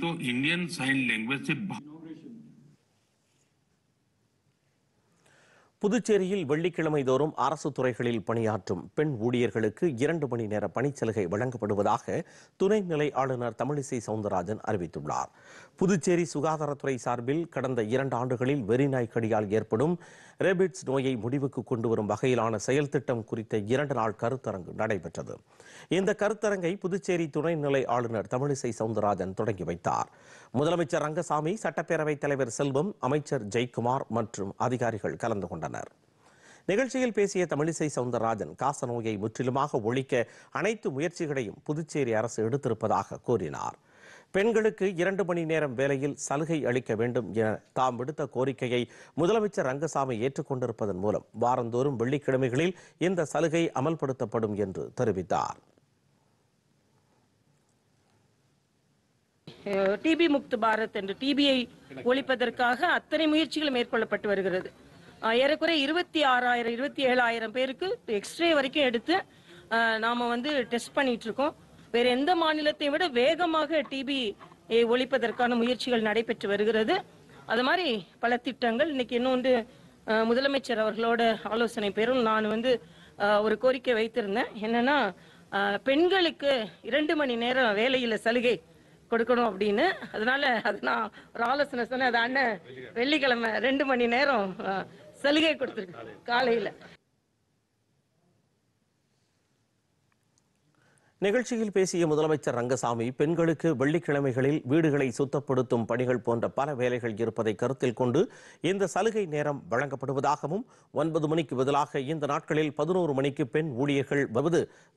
तो Indian sign language से புதுச்சேரியில் வெள்ளிக்கிழமை தோறும் அரசு துறைகளில் பணியாற்றும் பெண் ஊழியர்களுக்கு இரண்டு மணி நேர பணிச்சலுகை வழங்கப்படுவதாக துணைநிலை ஆளுநர் தமிழிசை சவுந்தரராஜன் அறிவித்துள்ளார் புதுச்சேரி சுகாதாரத்துறை சார்பில் கடந்த இரண்டு ஆண்டுகளில் வெறிநாய் கடியால் ஏற்படும் ரேபிட்ஸ் நோயை முடிவுக்கு கொண்டு வரும் வகையிலான செயல் திட்டம் குறித்த இரண்டு நாள் கருத்தரங்கு நடைபெற்றது இந்த கருத்தரங்கை புதுச்சேரி துணைநிலை ஆளுநர் தமிழிசை சவுந்தரராஜன் தொடங்கி வைத்தார் முதலமைச்சர் ரங்கசாமி சட்டப்பேரவைத் தலைவர் செல்வம் அமைச்சர் ஜெய்குமார் மற்றும் அதிகாரிகள் கலந்து கொண்டனர் கொண்டனர் நிகழ்ச்சியில் பேசிய தமிழிசை சவுந்தரராஜன் காசநோயை முற்றிலுமாக ஒழிக்க அனைத்து முயற்சிகளையும் புதுச்சேரி அரசு எடுத்திருப்பதாக கூறினார் பெண்களுக்கு இரண்டு மணி நேரம் வேலையில் சலுகை அளிக்க வேண்டும் என தாம் விடுத்த கோரிக்கையை முதலமைச்சர் ரங்கசாமி ஏற்றுக்கொண்டிருப்பதன் மூலம் வாரந்தோறும் வெள்ளிக்கிழமைகளில் இந்த சலுகை அமல்படுத்தப்படும் என்று தெரிவித்தார் டிபி முக்து பாரத் என்று டிபியை ஒழிப்பதற்காக அத்தனை முயற்சிகள் மேற்கொள்ளப்பட்டு வருகிறது ஏறக்குறை இருபத்தி ஆறாயிரம் இருபத்தி ஏழாயிரம் பேருக்கு எக்ஸ்ரே வரைக்கும் எடுத்து நாம வந்து டெஸ்ட் பண்ணிட்டு இருக்கோம் வேற எந்த மாநிலத்தையும் விட வேகமாக டிபி ஒழிப்பதற்கான முயற்சிகள் நடைபெற்று வருகிறது அது மாதிரி பல திட்டங்கள் இன்னைக்கு இன்னொன்று முதலமைச்சர் அவர்களோட ஆலோசனை பெறும் நான் வந்து ஒரு கோரிக்கை வைத்திருந்தேன் என்னன்னா பெண்களுக்கு இரண்டு மணி நேரம் வேலையில சலுகை கொடுக்கணும் அப்படின்னு அதனால அது நான் ஒரு ஆலோசனை சொன்னேன் அது அண்ணன் வெள்ளிக்கிழமை ரெண்டு மணி நேரம் சலுகை கொடுத்துருக்காங்க காலையில நிகழ்ச்சியில் பேசிய முதலமைச்சர் ரங்கசாமி பெண்களுக்கு வெள்ளிக்கிழமைகளில் வீடுகளை சுத்தப்படுத்தும் பணிகள் போன்ற பல வேலைகள் இருப்பதை கருத்தில் கொண்டு இந்த சலுகை நேரம் வழங்கப்படுவதாகவும் ஒன்பது மணிக்கு பதிலாக இந்த நாட்களில் பதினோரு மணிக்கு பெண் ஊழியர்கள் வருவது